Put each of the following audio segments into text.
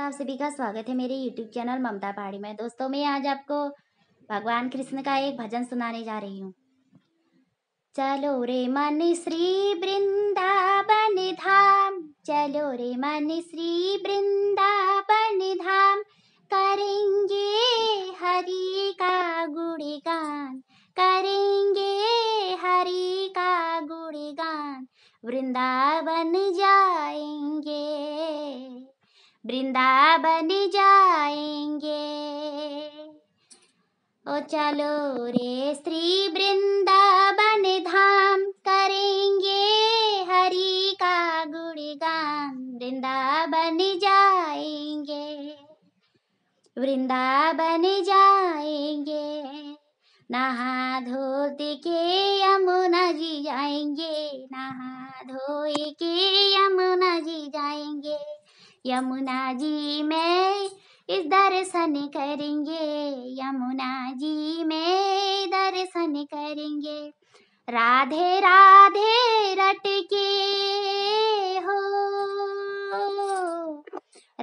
दोस्तों आप सभी का स्वागत है मेरे YouTube चैनल ममता पहाड़ी में दोस्तों मैं आज आपको भगवान कृष्ण का एक भजन सुनाने जा रही हूँ चलो रे मन श्री वृंदावन धाम चलो रे मन श्री वृंदावन धाम करेंगे हरि का गुणगान करेंगे हरि का गुणगान वृंदावन जाएंगे वृंदावन जाएंगे ओ चलो रे श्री वृंदावन धाम करेंगे हरि का गुणगान वृंदावन जाएंगे वृंदावन जाएंगे नहा धो के यमुना जी जाएंगे नहा धोए के यमुना जी जाएंगे यमुना जी में इस दर्शन करेंगे यमुना जी में दर्शन करेंगे राधे राधे रट के हो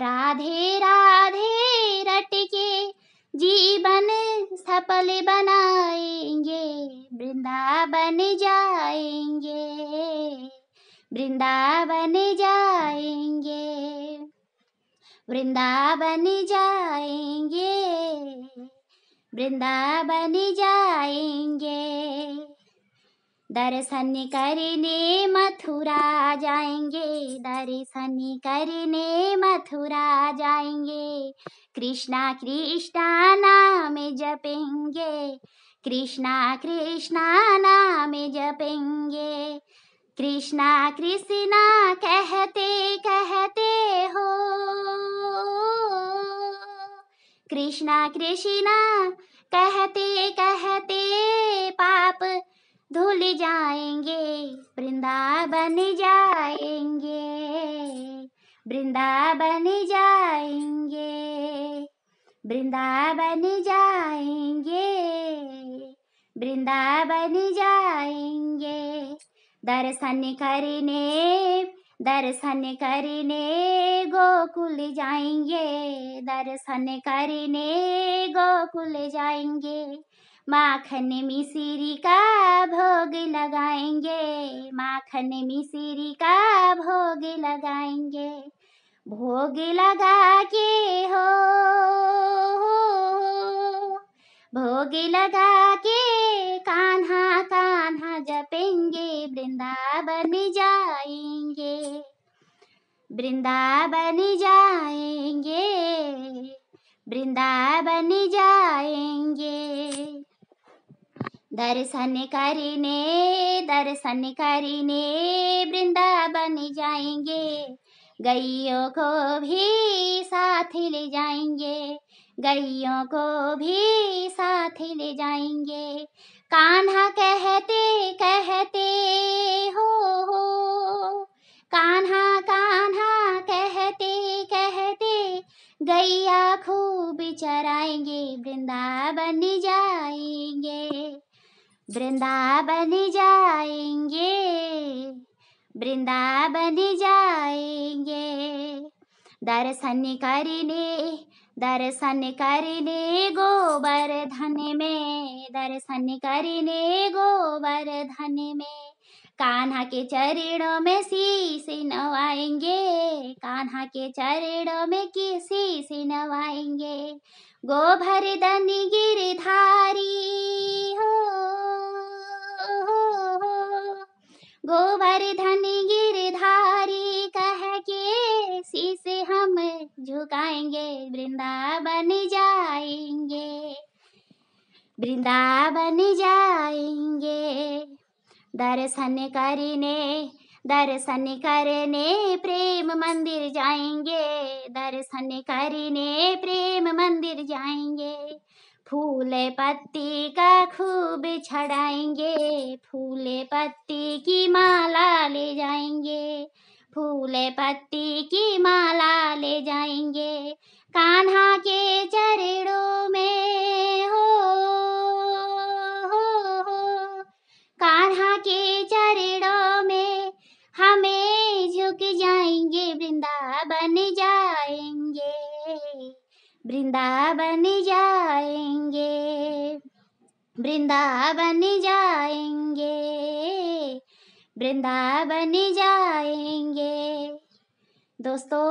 राधे राधे रट के जीवन सफल बनाएंगे वृंदावन जाएंगे वृंदावन जाएंगे वृंदावन जाएंगे वृंदावन जाएंगे दर्शन करने मथुरा जाएंगे दर्शन करने मथुरा जाएंगे कृष्णा कृष्णा नाम जपेंगे कृष्णा कृष्णा नाम जपेंगे कृष्णा कृष्णा कहते कहते हो कृष्णा कृष्णा कहते कहते पाप धुल जाएंगे वृंदावन जाएंगे वृंदावन जाएंगे वृंदावन जाएंगे वृंदावन जाएंगे दर्शन करने दर्शन करने गोकुल जाएंगे दर्शन करने गोकुल जाएंगे माखन मिश्री का भोग लगाएंगे माखन मिश्री का भोग लगाएंगे भोग लगा के हो भोग लगा के कान्हा वृंदावन जाएंगे वृंदावन जाएंगे वृंदावन जाएंगे दर्शन करने दर्शन करने वृंदावन जाएंगे गैयों को भी साथ ले जाएंगे गैयों को भी साथ ले जाएंगे कान्हा कहते चराएंगे वृंदावन जाएंगे वृंदावन जाएंगे वृंदावन जाएंगे दर्शन करने दर्शन करने धन में दर्शन करने धन में कान्हा के चरणों में सी से नवाएंगे कान्हा के चरणों में किसी से नवाएंगे गोवर्धन गिरधारी हो, गोबर धनी गिर गिरधारी कह के शीस हम झुकाएंगे वृंदावन जाएंगे वृंदावन जाएंगे दर्शन करने दर्शन करने प्रेम मंदिर जाएंगे दर्शन करने प्रेम मंदिर जाएंगे फूल पत्ती का खूब छड़ाएंगे फूल पत्ती की माला ले जाएंगे फूल पत्ती की माला ले जाएंगे जाएंगे वृंदावन जाएंगे वृंदावन जाएंगे वृंदावन जाएंगे दोस्तों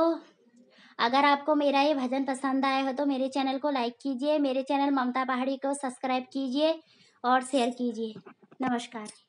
अगर आपको मेरा ये भजन पसंद आया हो तो मेरे चैनल को लाइक कीजिए मेरे चैनल ममता पहाड़ी को सब्सक्राइब कीजिए और शेयर कीजिए नमस्कार